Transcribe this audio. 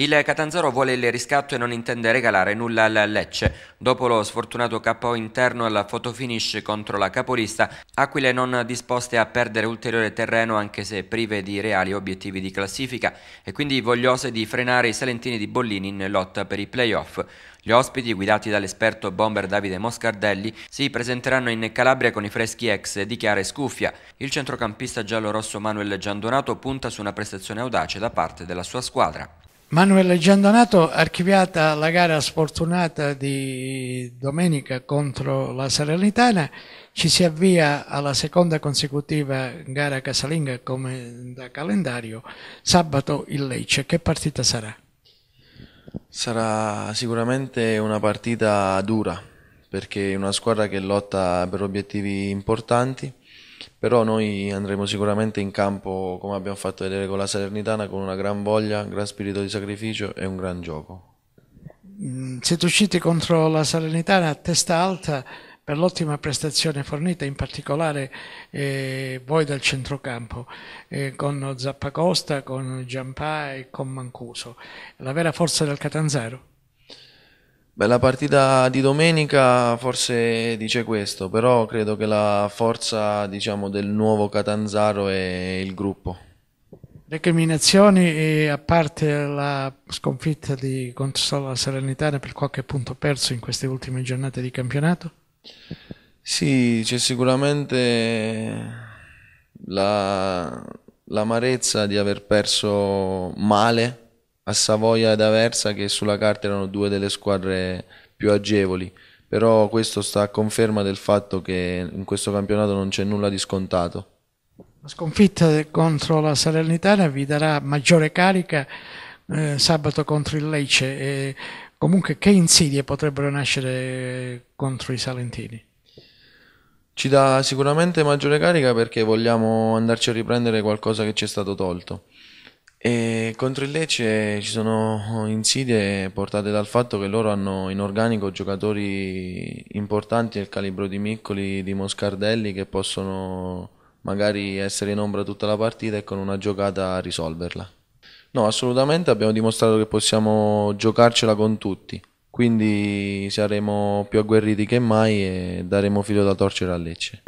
Il Catanzaro vuole il riscatto e non intende regalare nulla alla Lecce. Dopo lo sfortunato KO interno al fotofinish contro la capolista, Aquile non disposte a perdere ulteriore terreno anche se prive di reali obiettivi di classifica e quindi vogliose di frenare i salentini di Bollini in lotta per i playoff. Gli ospiti, guidati dall'esperto bomber Davide Moscardelli, si presenteranno in Calabria con i freschi ex di Chiara e Scuffia. Il centrocampista giallo-rosso Manuel Giandonato punta su una prestazione audace da parte della sua squadra. Manuel Giandonato, archiviata la gara sfortunata di domenica contro la Salernitana, ci si avvia alla seconda consecutiva gara casalinga come da calendario, sabato il Lecce, che partita sarà? Sarà sicuramente una partita dura, perché è una squadra che lotta per obiettivi importanti, però noi andremo sicuramente in campo come abbiamo fatto vedere con la Salernitana con una gran voglia, un gran spirito di sacrificio e un gran gioco. Mm, siete usciti contro la Salernitana a testa alta per l'ottima prestazione fornita, in particolare eh, voi dal centrocampo, eh, con Zappacosta, con Giampà e con Mancuso. La vera forza del Catanzaro? Beh, la partita di domenica forse dice questo, però credo che la forza diciamo, del nuovo Catanzaro è il gruppo. Recriminazioni e a parte la sconfitta di Consola Salernitana per qualche punto perso in queste ultime giornate di campionato? Sì, c'è sicuramente l'amarezza la, di aver perso male a Savoia ed Aversa che sulla carta erano due delle squadre più agevoli, però questo sta a conferma del fatto che in questo campionato non c'è nulla di scontato. La sconfitta contro la Salernitana vi darà maggiore carica eh, sabato contro il Lecce. E comunque che insidie potrebbero nascere contro i Salentini? Ci dà sicuramente maggiore carica perché vogliamo andarci a riprendere qualcosa che ci è stato tolto. E contro il Lecce ci sono insidie portate dal fatto che loro hanno in organico giocatori importanti del calibro di Miccoli, di Moscardelli, che possono magari essere in ombra tutta la partita e con una giocata risolverla. No, assolutamente abbiamo dimostrato che possiamo giocarcela con tutti, quindi saremo più agguerriti che mai e daremo filo da torcere al Lecce.